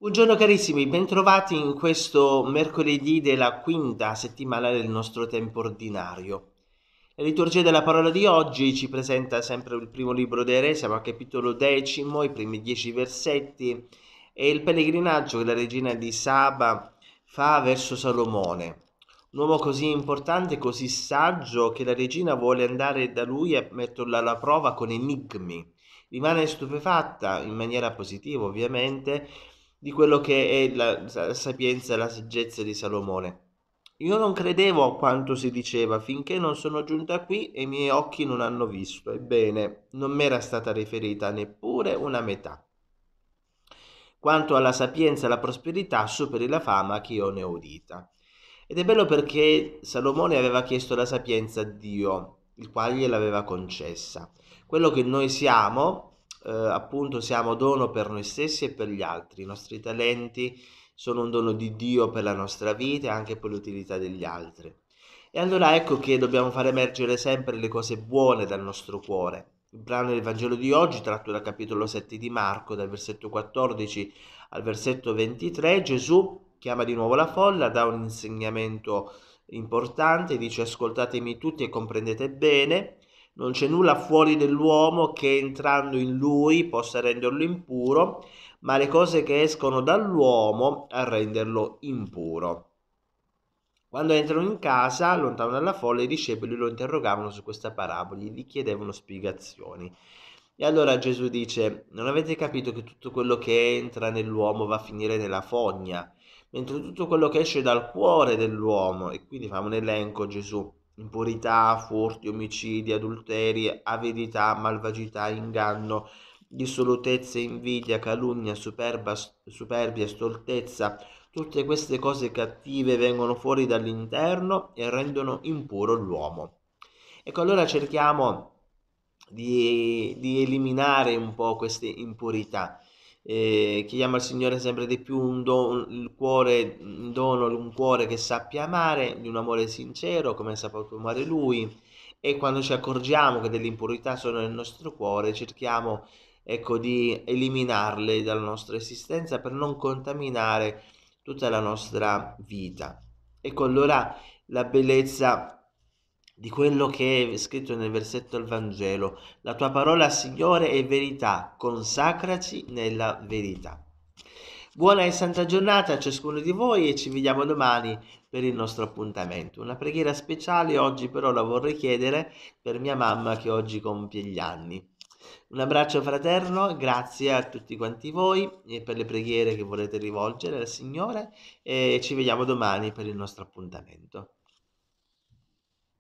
Buongiorno carissimi, bentrovati in questo mercoledì della quinta settimana del nostro tempo ordinario. La liturgia della parola di oggi ci presenta sempre il primo libro dei Re, siamo al capitolo decimo, i primi dieci versetti, e il pellegrinaggio che la regina di Saba fa verso Salomone. Un uomo così importante, così saggio, che la regina vuole andare da lui e metterlo alla prova con enigmi. Rimane stupefatta, in maniera positiva ovviamente, di quello che è la, la sapienza e la saggezza di Salomone. Io non credevo a quanto si diceva finché non sono giunta qui e i miei occhi non hanno visto. Ebbene, non m'era stata riferita neppure una metà. Quanto alla sapienza e alla prosperità, superi la fama che io ne ho udita. Ed è bello perché Salomone aveva chiesto la sapienza a Dio, il quale gliel'aveva concessa. Quello che noi siamo eh, appunto siamo dono per noi stessi e per gli altri, i nostri talenti sono un dono di Dio per la nostra vita e anche per l'utilità degli altri. E allora ecco che dobbiamo far emergere sempre le cose buone dal nostro cuore. Il brano del Vangelo di oggi, tratto dal capitolo 7 di Marco, dal versetto 14 al versetto 23, Gesù chiama di nuovo la folla, dà un insegnamento importante, dice ascoltatemi tutti e comprendete bene non c'è nulla fuori dell'uomo che entrando in lui possa renderlo impuro, ma le cose che escono dall'uomo a renderlo impuro. Quando entrano in casa, lontano dalla folla, i discepoli lo interrogavano su questa parabola, gli chiedevano spiegazioni. E allora Gesù dice, non avete capito che tutto quello che entra nell'uomo va a finire nella fogna, mentre tutto quello che esce dal cuore dell'uomo, e quindi fa un elenco Gesù, impurità, furti, omicidi, adulteri, avidità, malvagità, inganno, dissolutezza, invidia, calunnia, superba, superbia, stoltezza, tutte queste cose cattive vengono fuori dall'interno e rendono impuro l'uomo. Ecco, allora cerchiamo di, di eliminare un po' queste impurità eh, chiediamo al Signore sempre di più un, don, un cuore, un dono, un cuore che sappia amare, di un amore sincero come ha saputo amare Lui e quando ci accorgiamo che delle impurità sono nel nostro cuore cerchiamo ecco, di eliminarle dalla nostra esistenza per non contaminare tutta la nostra vita. Ecco allora la bellezza di quello che è scritto nel versetto del Vangelo. La tua parola, Signore, è verità, consacraci nella verità. Buona e santa giornata a ciascuno di voi e ci vediamo domani per il nostro appuntamento. Una preghiera speciale oggi però la vorrei chiedere per mia mamma che oggi compie gli anni. Un abbraccio fraterno, grazie a tutti quanti voi e per le preghiere che volete rivolgere al Signore e ci vediamo domani per il nostro appuntamento.